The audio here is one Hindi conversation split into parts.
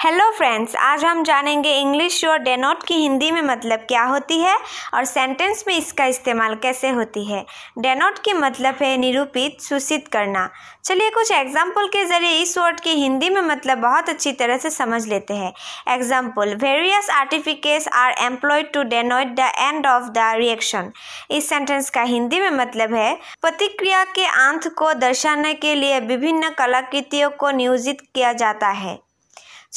हेलो फ्रेंड्स आज हम जानेंगे इंग्लिश और डेनोट की हिंदी में मतलब क्या होती है और सेंटेंस में इसका इस्तेमाल कैसे होती है डेनोट की मतलब है निरूपित सूचित करना चलिए कुछ एग्जाम्पल के जरिए इस वर्ड की हिंदी में मतलब बहुत अच्छी तरह से समझ लेते हैं example various artifacts are employed to denote the end of the reaction इस सेंटेंस का हिंदी में मतलब है प्रतिक्रिया के अंत को दर्शाने के लिए विभिन्न कलाकृतियों को नियोजित किया जाता है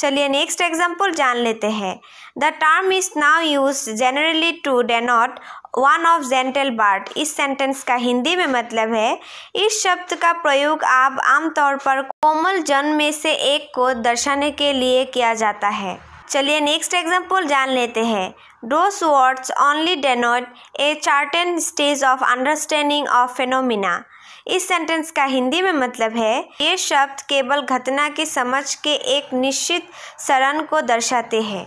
चलिए नेक्स्ट एग्जाम्पल जान लेते हैं the term is now use generally to denote one of gentle bird इस सेंटेंस का हिंदी में मतलब है इस शब्द का प्रयोग आप आमतौर पर कोमल जन में से एक को दर्शाने के लिए किया जाता है चलिए नेक्स्ट एग्जाम्पल जान लेते हैं Those words only denote a certain stage of understanding of phenomena. इस सेंटेंस का हिंदी में मतलब है ये शब्द केवल घटना की समझ के एक निश्चित शरण को दर्शाते हैं